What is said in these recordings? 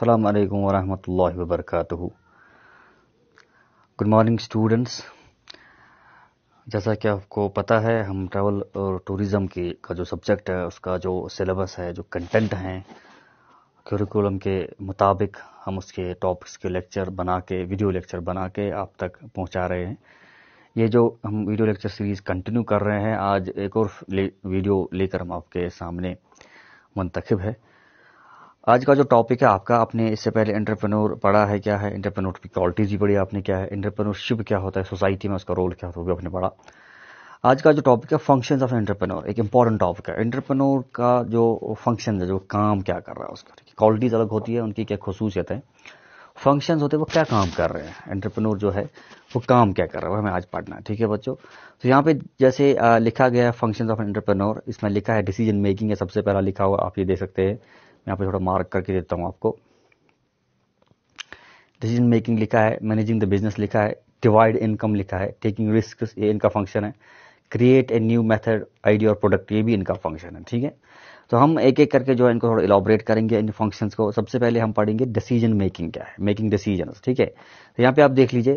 Assalamu alaikum wa rahmatullahi good morning students जैसा कि आपको पता है हम ट्रैवल और टूरिज़म के का जो सब्जेक्ट है उसका जो सिलेबस है जो कंटेंट हैं करिकुलम के मुताबिक हम उसके टॉपिक्स के लेक्चर बना के वीडियो लेक्चर बना के आप तक पहुंचा रहे हैं ये जो हम वीडियो लेक्चर सीरीज़ कंटिन्यू कर रहे हैं आज एक और वीडियो लेकर हम आपके सामने मुंतखब है आज का जो टॉपिक है आपका आपने इससे पहले इंटरप्रेन्योर पढ़ा है क्या है इंटरप्रेन्योर की क्वालिटीज़ भी पढ़ी आपने क्या है इंटरप्रेन्योरशिप क्या होता है सोसाइटी में उसका रोल क्या होता है वो आपने पढ़ा आज का जो टॉपिक है फंक्शन ऑफ एंटरप्रेनोर एक इंपॉर्टेंट टॉपिक है इंटरप्रेनोर का जो फंक्शन है जो काम क्या कर रहा है उसका क्वालिटीज़ अलग होती है उनकी क्या खसूसियत है फंक्शन होते हैं वो क्या काम कर रहे हैं एंटरप्रेन्योर जो है वो काम क्या कर रहा है हमें आज पढ़ना है ठीक है बच्चों तो यहाँ पे जैसे लिखा गया है फंक्शन ऑफ एंटरप्रेन्योर इसमें लिखा है डिसीजन मेकिंग है सबसे पहला लिखा हुआ आप ये देख सकते हैं यहाँ पे थोड़ा मार्क करके देता हूँ आपको डिसीजन मेकिंग लिखा है मैनेजिंग द बिजनेस लिखा है डिवाइड इनकम लिखा है टेकिंग रिस्क ये इनका फंक्शन है create a new method idea और प्रोडक्ट ये भी इनका फंक्शन है ठीक है तो हम एक एक करके जो है इनको थोड़ा इलाबरेट करेंगे इन फंक्शंस को सबसे पहले हम पढ़ेंगे डिसीजन मेकिंग क्या है मेकिंग डिसीजन ठीक है तो यहाँ पे आप देख लीजिए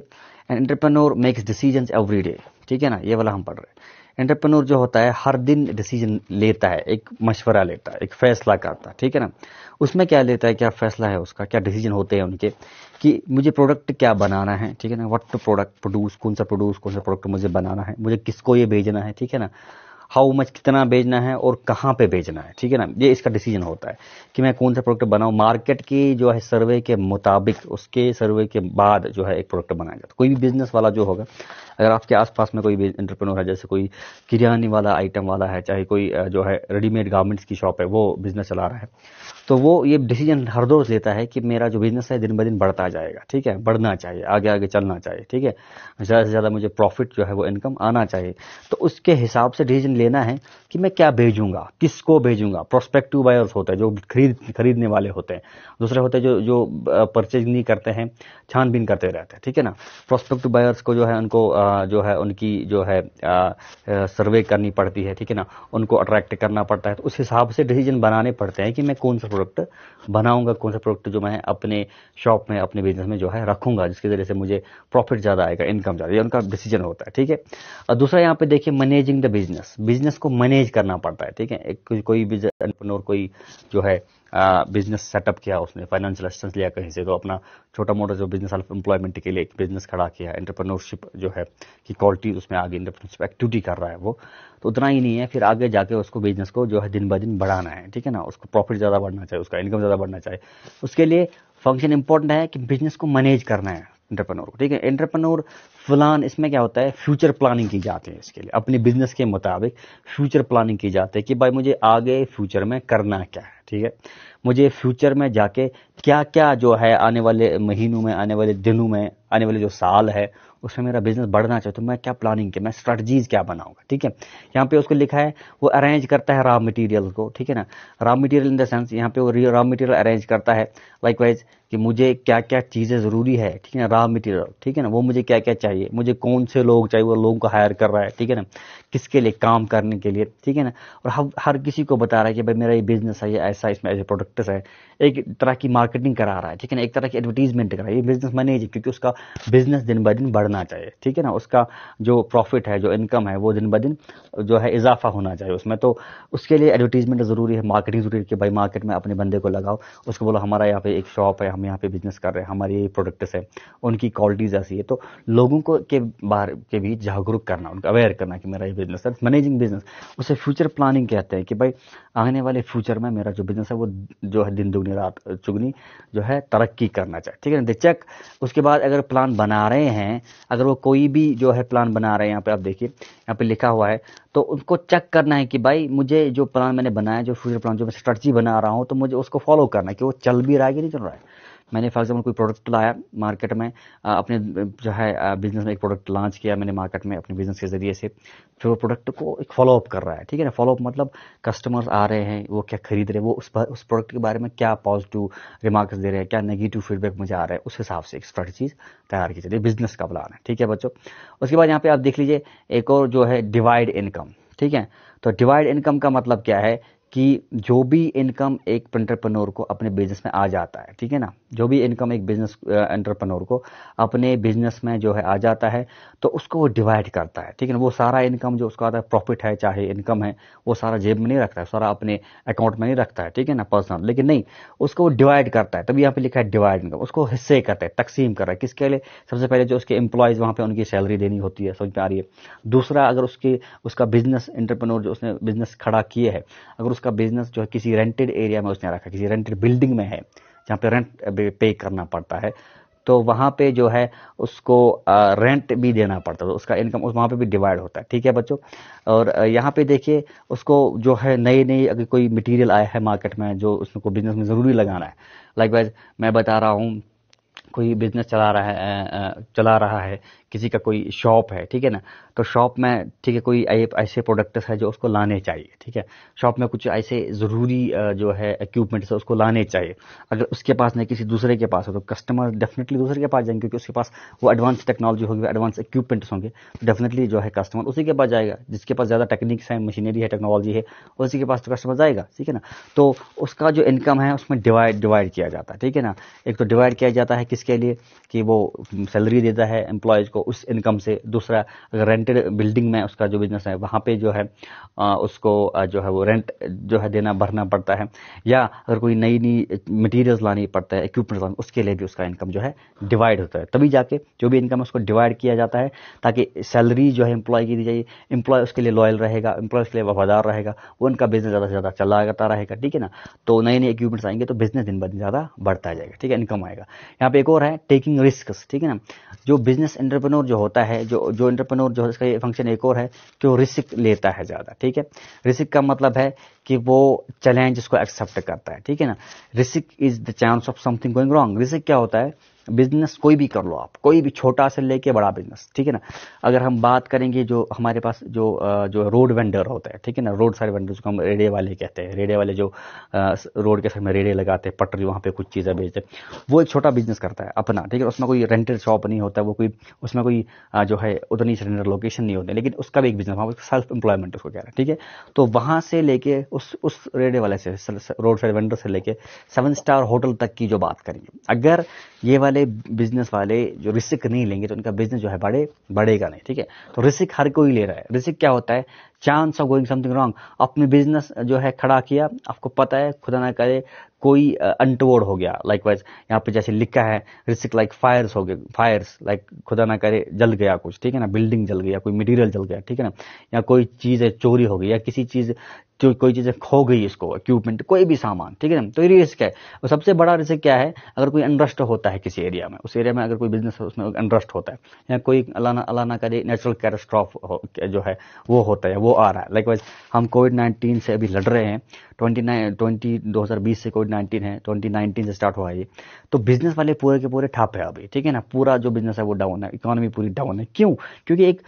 an entrepreneur makes decision every day ठीक है ना ये वाला हम पढ़ रहे हैं एंटरप्रेन्योर जो होता है हर दिन डिसीजन लेता है एक मशवरा लेता है एक फैसला करता है ठीक है ना उसमें क्या लेता है क्या फैसला है उसका क्या डिसीजन होते हैं उनके कि मुझे प्रोडक्ट क्या बनाना है ठीक है ना व्हाट टू प्रोडक्ट प्रोड्यूस कौन सा प्रोड्यूस कौन सा प्रोडक्ट मुझे बनाना है मुझे किसको ये भेजना है ठीक है ना हाउ मच कितना बेचना है और कहाँ पे बेचना है ठीक है ना ये इसका डिसीजन होता है कि मैं कौन सा प्रोडक्ट बनाऊँ मार्केट की जो है सर्वे के मुताबिक उसके सर्वे के बाद जो है एक प्रोडक्ट बनाया जाता है कोई भी बिजनेस वाला जो होगा अगर आपके आसपास में कोई भी इंटरप्रेनोर है जैसे कोई किराने वाला आइटम वाला है चाहे कोई जो है रेडीमेड गारमेंट्स की शॉप है वो बिजनेस चला रहा है तो वो ये डिसीजन हर रोज लेता है कि मेरा जो बिजनेस है दिन ब दिन बढ़ता जाएगा ठीक है बढ़ना चाहिए आगे आगे चलना चाहिए ठीक है ज़्यादा से ज़्यादा मुझे प्रॉफिट जो है वो इनकम आना चाहिए तो उसके हिसाब से डिसीजन लेना है कि मैं क्या भेजूंगा किसको भेजूंगा प्रोस्पेक्टिव बायर्स होते हैं जो खरीद खरीदने वाले होते हैं दूसरे होते हैं जो जो परचेज नहीं करते हैं छानबीन करते रहते हैं ठीक है ना प्रोस्पेक्टिव बायर्स को जो है उनको जो है उनकी जो है सर्वे करनी पड़ती है ठीक है ना उनको अट्रैक्ट करना पड़ता है तो उस हिसाब से डिसीजन बनाने पड़ते हैं कि मैं कौन सा प्रोडक्ट बनाऊंगा कौन सा प्रोडक्ट जो मैं अपने शॉप में अपने बिजनेस में जो है रखूंगा जिसके जरिए से मुझे प्रॉफिट ज़्यादा आएगा इनकम ज़्यादा ये उनका डिसीजन होता है ठीक है दूसरा यहाँ पे देखिए मैनेजिंग द बिजनेस बिजनेस को मैनेज करना पड़ता है ठीक है एक कोई कोई कोई जो है बिजनेस सेटअप किया उसने फाइनेंशियल असिस्टेंस लिया कहीं से तो अपना छोटा मोटा जो बिजनेस सेल्फ एम्प्लॉयमेंट के लिए एक बिजनेस खड़ा किया एंटरप्रेन्योरशिप जो है कि क्वालिटी उसमें आगे इंटरप्रनोरशिप एक्टिविटी कर रहा है वो तो उतना ही नहीं है फिर आगे जाके उसको बिजनेस को जो है दिन ब दिन बढ़ाना है ठीक है ना उसको प्रॉफिट ज़्यादा बढ़ना चाहिए उसका इनकम ज़्यादा बढ़ना चाहिए उसके लिए फंक्शन इंपॉर्टेंट है कि बिजनेस को मैनेज करना है एंटरप्रेन्योर को ठीक है एंटरप्रेन्योर प्लान इसमें क्या होता है फ्यूचर प्लानिंग की जाती है इसके लिए अपने बिजनेस के मुताबिक फ्यूचर प्लानिंग की जाती है कि भाई मुझे आगे फ्यूचर में करना क्या है ठीक है मुझे फ्यूचर में जाके क्या क्या जो है आने वाले महीनों में आने वाले दिनों में आने वाले जो साल है उसमें मेरा बिजनेस बढ़ना चाहिए तो मैं क्या प्लानिंग के मैं स्ट्रेटजीज क्या बनाऊंगा ठीक है यहाँ पे उसको लिखा है वो अरेंज करता है रॉ मटेरियल को ठीक है ना raw material in the sense यहाँ पे वो रॉ मटेरियल अरेंज करता है लाइक वाइज कि मुझे क्या क्या चीज़ें ज़रूरी है ठीक है ना रॉ मटेरियल ठीक है ना वो मुझे क्या क्या चाहिए मुझे कौन से लोग चाहिए वो लोगों को हायर कर रहा है ठीक है ना किसके लिए काम करने के लिए ठीक है ना और हर हर किसी को बता रहा है कि भाई मेरा ये बिज़नेस है ये ऐसा इसमें ऐसे प्रोडक्ट्स है एक तरह की मार्केटिंग करा रहा है ठीक है ना एक तरह की एडवर्टीजमेंट करा रहा है ये बिज़नेस मैनेज क्योंकि उसका बिज़नेस दिन ब दिन बढ़ना चाहिए ठीक है ना उसका जो प्रॉफिट है जो इनकम है वो दिन ब दिन जो है इजाफा होना चाहिए उसमें तो उसके लिए एडवर्टीजमेंट ज़रूरी है मार्केटिंग ज़रूरी है कि भाई मार्केट में अपने बंदे को लगाओ उसको बोलो हमारा यहाँ पे एक शॉप है यहाँ पे बिजनेस कर रहे हैं हमारे ये प्रोडक्ट्स हैं उनकी क्वालिटीज़ ऐसी है तो लोगों को के बाहर के बीच जागरूक करना उनका अवेयर करना कि मेरा ये बिजनेस है मैनेजिंग बिजनेस उसे फ्यूचर प्लानिंग कहते हैं कि भाई आने वाले फ्यूचर में मेरा जो बिजनेस है वो जो है दिन दुगनी रात चुगनी जो है तरक्की करना चाहिए ठीक है ना चेक उसके बाद अगर प्लान बना रहे हैं अगर वो कोई भी जो है प्लान बना रहे हैं यहाँ पे आप देखिए यहाँ पे लिखा हुआ है तो उनको चेक करना है कि भाई मुझे जो प्लान मैंने बनाया जो फ्यूचर प्लान जो मैं स्ट्रेटजी बना रहा हूँ तो मुझे उसको फॉलो करना है कि वो चल भी रहा है कि नहीं चल रहा है मैंने फॉर एग्जाम्पल कोई प्रोडक्ट लाया मार्केट में अपने जो है बिजनेस में एक प्रोडक्ट लॉन्च किया मैंने मार्केट में अपने बिजनेस के जरिए से फिर वो प्रोडक्ट को एक फॉलोअप कर रहा है ठीक है ना फॉलोअप मतलब कस्टमर्स आ रहे हैं वो क्या खरीद रहे हैं वो उस उस प्रोडक्ट के बारे में क्या पॉजिटिव रिमार्क्स दे रहे हैं क्या नेगेटिव फीडबैक मुझे आ रहा है उस हिसाब से एक स्ट्रेटजीज तैयार की है बिजनेस का प्लान है ठीक है बच्चों उसके बाद यहाँ पे आप देख लीजिए एक और जो है डिवाइड इनकम ठीक है तो डिवाइड इनकम का मतलब क्या है कि जो भी इनकम एक एंटरप्रेन्योर को अपने बिजनेस में आ जाता है ठीक है ना जो भी इनकम एक बिजनेस एंटरप्रेन्योर को अपने बिजनेस में जो है आ जाता है तो उसको वो डिवाइड करता है ठीक है ना वो सारा इनकम जो उसका आता है प्रॉफिट है चाहे इनकम है वो सारा जेब में नहीं रखता है सारा अपने अकाउंट में नहीं रखता है ठीक है ना पर्सनल लेकिन नहीं उसको वो डिवाइड करता है तभी यहाँ पे लिखा है डिवाइड इनकम उसको हिस्से करता है तकसीम कर रहा है किसके लिए सबसे पहले जो उसके एम्प्लॉयज़ वहाँ पर उनकी सैलरी देनी होती है समझ में आ रही है दूसरा अगर उसकी उसका बिजनेस इंटरप्रेन्योर जो उसने बिजनेस खड़ा किए है अगर उस उसका बिजनेस जो है किसी रेंटेड एरिया में उसने रखा किसी रेंटेड बिल्डिंग में है जहाँ पे रेंट पे करना पड़ता है तो वहाँ पे जो है उसको रेंट भी देना पड़ता है तो उसका इनकम उस वहाँ पे भी डिवाइड होता है ठीक है बच्चों और यहाँ पे देखिए उसको जो है नए नए अगर कोई मटेरियल आया है मार्केट में जो उसको बिजनेस में ज़रूरी लगाना है लाइक मैं बता रहा हूँ कोई बिजनेस चला रहा है चला रहा है किसी का कोई शॉप है ठीक है ना तो शॉप में ठीक है कोई ऐसे प्रोडक्ट्स है जो उसको लाने चाहिए ठीक है शॉप में कुछ ऐसे ज़रूरी जो है इक्विपमेंट्स है उसको लाने चाहिए अगर उसके पास नहीं किसी दूसरे के पास है तो कस्टमर डेफिनेटली दूसरे के पास जाएंगे क्योंकि उसके पास वो एडवांस टेक्नोलॉजी होगी एडवांस इक्विपमेंट्स होंगे डेफिनेटली जो है कस्टमर उसी के पास जाएगा जिसके पास ज़्यादा टेक्निक्स हैं मशीनरी है टेक्नोलॉजी है उसी के पास तो कस्टमर जाएगा ठीक है ना तो उसका जो इनकम है उसमें डिवाइड डिवाइड किया जाता है ठीक है ना एक तो डिवाइड किया जाता है किसके लिए कि वो सैलरी देता है एम्प्लॉयज़ को उस इनकम से दूसरा अगर रेंटेड बिल्डिंग में उसका जो बिजनेस है वहाँ पे जो है उसको जो है वो रेंट जो है देना भरना पड़ता है या अगर कोई नई नई मटेरियल्स लानी पड़ता है इक्विपमेंट लानी उसके लिए भी उसका इनकम जो है डिवाइड होता है तभी जाके जो भी इनकम है उसको डिवाइड किया जाता है ताकि सैलरी जो है एम्प्लॉय की दी जाए एम्प्लॉय उसके लिए लॉयल रहेगा एम्प्लॉय उसके लिए वफादार रहेगा वो उनका बिजनेस ज़्यादा से ज़्यादा चलाता रहेगा ठीक है ना तो नए नए इक्विपमेंट्स आएंगे तो बिजनेस दिन ब दिन ज़्यादा बढ़ता जाएगा ठीक है इनकम आएगा यहाँ पे एक और है टेकिंग रिस्क ठीक है ना जो बिजनेस एंटरप्रेन एंटरप्रेन्योर जो होता है जो जो एंटरप्रेन्योर जो इसका ये फंक्शन एक और है कि वो रिस्क लेता है ज़्यादा ठीक है रिस्क का मतलब है कि वो चैलेंज उसको एक्सेप्ट करता है ठीक है ना risk is the chance of something going wrong risk क्या होता है बिजनेस कोई भी कर लो आप कोई भी छोटा से लेके बड़ा बिजनेस ठीक है ना अगर हम बात करेंगे जो हमारे पास जो जो रोड वेंडर होता है ठीक है ना रोड साइड वेंडर जिसको हम रेडे वाले कहते हैं रेडे वाले जो रोड के साइड में रेडे लगाते हैं पटरी वहाँ पे कुछ चीज़ें बेचते हैं वो एक छोटा बिजनेस करता है अपना ठीक है उसमें कोई रेंटेड शॉप नहीं होता वो कोई उसमें कोई जो है उतनी सिलेंडर लोकेशन नहीं होती लेकिन उसका भी एक बिजनेस वहाँ पर सेल्फ एम्प्लॉयमेंट उसको कह रहा है ठीक है तो वहाँ से लेके उस उस रेडे वाले से रोड साइड वेंडर से लेके सेवन स्टार होटल तक की जो बात करेंगे अगर ये वाले वाले बिजनेस वाले जो रिस्क नहीं लेंगे तो उनका बिजनेस जो है बड़े बढ़ेगा नहीं ठीक है तो रिस्क हर कोई ले रहा है रिस्क क्या होता है chance of going something wrong अपने बिजनेस जो है खड़ा किया आपको पता है खुदा ना करे कोई अनटवर्ड हो गया लाइक वाइज यहाँ पे जैसे लिखा है रिस्क लाइक फायर्स हो गए फायर्स लाइक खुदा ना करे जल गया कुछ ठीक है ना बिल्डिंग जल गया कोई मटेरियल जल गया ठीक है ना या कोई चीज़ है चोरी हो गई या किसी चीज़ जो कोई चीज़ें खो गई इसको इक्विपमेंट कोई भी सामान ठीक है ना तो ये रिस्क है और सबसे बड़ा रिस्क क्या है अगर कोई अनरस्ट होता है किसी एरिया में उस एरिया में अगर कोई बिजनेस उसमें अनरस्ट होता है या कोई अलाना अलाना करे नेचुरल कैटास्ट्रॉफ जो है वो होता है वो आ रहा है लाइकवाइज हम कोविड नाइन्टीन से अभी लड़ रहे हैं ट्वेंटी नाइन ट्वेंटी दो हज़ार बीस से कोविड नाइन्टीन है ट्वेंटी नाइन्टीन से स्टार्ट हुआ है ये तो बिजनेस वाले पूरे के पूरे ठप है अभी ठीक है ना पूरा जो बिजनेस है वो डाउन है इकोनॉमी पूरी डाउन है क्यों क्योंकि एक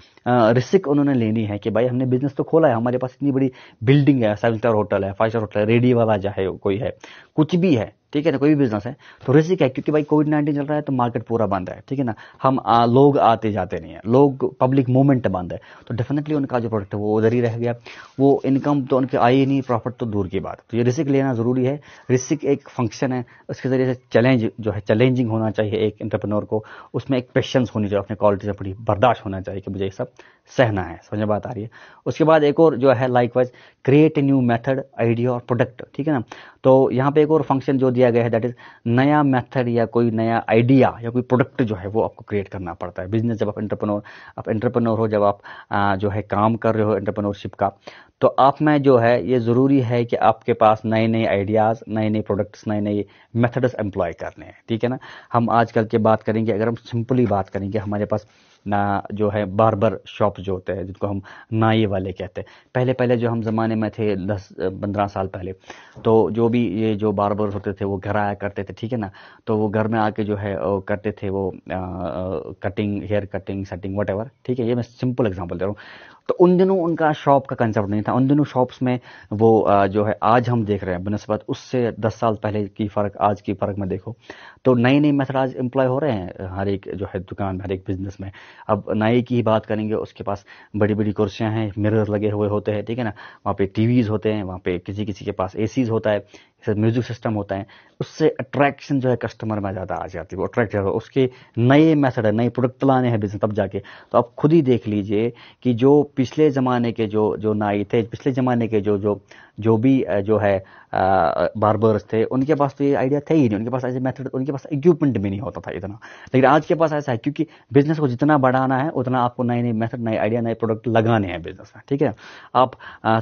रिस्क उन्होंने लेनी है कि भाई हमने बिजनेस तो खोला है हमारे पास इतनी बड़ी बिल्डिंग है सेवन स्टार होटल है फाइव स्टार होटल है रेडी वाला जो है कोई है कुछ भी है ठीक है ना कोई भी बिजनेस है तो रिस्क है क्योंकि भाई कोविड नाइन्टीन चल रहा है तो मार्केट पूरा बंद है ठीक है ना हम आ, लोग आते जाते नहीं है लोग पब्लिक मूवमेंट बंद है तो डेफिनेटली उनका जो प्रोडक्ट है वो उधर ही रह गया वो इनकम तो उनके आई ही नहीं प्रॉफिट तो दूर की बात तो ये रिस्क लेना ज़रूरी है रिस्क एक फंक्शन है उसके ज़रिए से चैलेंज जो है चैलेंजिंग होना चाहिए एक इंटरप्रेनोर को उसमें एक पेशेंस होनी चाहिए अपने क्वालिटी से बर्दाश्त होना चाहिए कि मुझे ये सब सहना है समझ में बात आ रही है उसके बाद एक और जो है likewise create new method idea और प्रोडक्ट ठीक है ना तो यहाँ पे एक और फंक्शन जो दिया गया है दैट इज नया मेथड या कोई नया आइडिया या कोई प्रोडक्ट जो है वो आपको क्रिएट करना पड़ता है बिजनेस जब आप इंटरप्रनोर आप इंटरप्रनोर हो जब आप आ, जो है काम कर रहे हो इंटरप्रनोरशिप का तो आप में जो है ये ज़रूरी है कि आपके पास नए नए आइडियाज़ नए नए प्रोडक्ट्स नए नए मेथड्स एम्प्लॉय करने हैं ठीक है ना हम आजकल के बात करेंगे अगर हम सिंपली बात करेंगे हमारे पास ना जो है बार्बर शॉप जो होते हैं जिनको हम नाई वाले कहते हैं पहले पहले जो हम ज़माने में थे दस पंद्रह साल पहले तो जो भी ये जो बार्बर होते थे वो घर आया करते थे ठीक है ना तो वो घर में आके जो है करते थे वो आ, cutting hair cutting setting what ठीक है ये मैं सिंपल एग्जाम्पल दे रहा हूँ तो उन दिनों उनका शॉप का कंसेप्ट नहीं था उन दिनों शॉप्स में वो जो है आज हम देख रहे हैं बनस्बत उससे दस साल पहले की फ़र्क आज की फ़र्क में देखो तो नए नए मेथड आज एम्प्लॉय हो रहे हैं हर एक जो है दुकान हर एक बिजनेस में अब नाई की ही बात करेंगे उसके पास बड़ी बड़ी कुर्सियाँ हैं मिरर लगे हुए होते हैं ठीक है ना वहाँ पे टीवीज़ होते हैं वहाँ पे किसी किसी के पास ए होता है म्यूजिक सिस्टम होता है उससे अट्रैक्शन जो है कस्टमर में ज़्यादा आ जाती है वो अट्रैक्ट ज़्यादा उसके नए मेथड है नए प्रोडक्ट लाने हैं बिजनेस तब जाके तो आप खुद ही देख लीजिए कि जो पिछले ज़माने के जो जो नाई थे पिछले ज़माने के जो जो जो भी जो है बार्बर्स थे उनके पास तो ये आइडिया थे ही नहीं उनके पास ऐसे मेथड उनके पास इक्विपमेंट भी नहीं होता था इतना लेकिन आज के पास ऐसा है क्योंकि बिजनेस को जितना बढ़ाना है उतना आपको नए नए मेथड नए आइडिया नए प्रोडक्ट लगाने हैं बिजनेस में ठीक है आप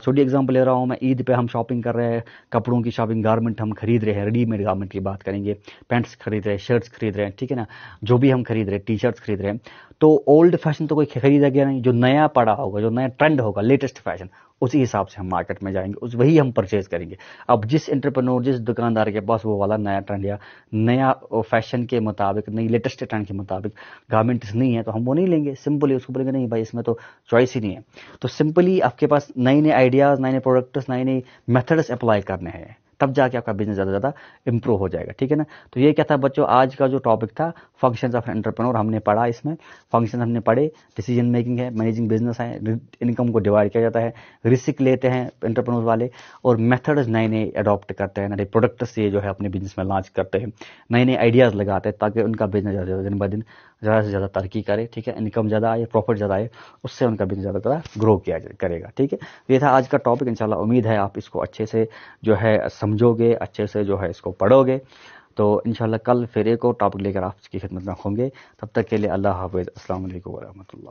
छोटी एग्जाम्पल ले रहा हूँ मैं ईद पर हम शॉपिंग कर रहे हैं कपड़ों की शॉपिंग गारमेंट हम खरीद रहे हैं रेडीमेड गारमेंट की बात करेंगे पैंट्स खरीद रहे हैं शर्ट्स खरीद रहे हैं ठीक है ना जो भी हम खरीद रहे हैं टी शर्ट्स खरीद रहे हैं तो ओल्ड फैशन तो कोई खरीदा गया नहीं जो नया पड़ा होगा जो नया ट्रेंड होगा लेटेस्ट फैशन उसी हिसाब से हम मार्केट में जाएंगे उस वही हम परचेज करेंगे अब जिस एंटरप्रेनोर जिस दुकानदार के पास वो वाला नया ट्रेंड या नया फैशन के मुताबिक नई लेटेस्ट ट्रेंड के मुताबिक गारमेंट्स नहीं है तो हम वो नहीं लेंगे सिंपली उसको बोलेंगे नहीं भाई इसमें तो चॉइस ही नहीं है तो सिंपली आपके पास नए नए आइडियाज़ नए नए प्रोडक्ट्स नए नए मेथड्स अप्लाई करने हैं तब जाके आपका बिजनेस ज़्यादा ज़्यादा इंप्रूव हो जाएगा ठीक है ना तो ये क्या था बच्चों आज का जो टॉपिक था फंक्शन ऑफ एंटरप्रेन्योर हमने पढ़ा इसमें फंक्शन हमने पढ़े डिसीजन मेकिंग है मैनेजिंग बिजनेस है इनकम को डिवाइड किया जाता है रिस्क लेते हैं एंटरप्रेन्योर वाले और मेथड्स नए नए अडॉप्ट करते हैं नए प्रोडक्ट्स से जो है अपने बिजनेस में लॉन्च करते हैं नए नए आइडियाज़ लगाते हैं ताकि उनका बिजनेस ज़्यादा दिन ब दिन ज़्यादा से ज़्यादा तरक्की करे ठीक है इनकम ज़्यादा आए प्रॉफिट ज़्यादा आए उससे उनका बिजनेस ज़्यादा ज़्यादा ग्रो किया करेगा ठीक है तो ये था आज का टॉपिक इंशाल्लाह उम्मीद है आप इसको अच्छे से जो है समझ समझोगे अच्छे से जो है इसको पढ़ोगे तो इन कल फिर एक और टॉपिक लेकर आपकी खिदमत में होंगे तब तक के लिए अल्लाह हाफिज अल्लाम वरहमल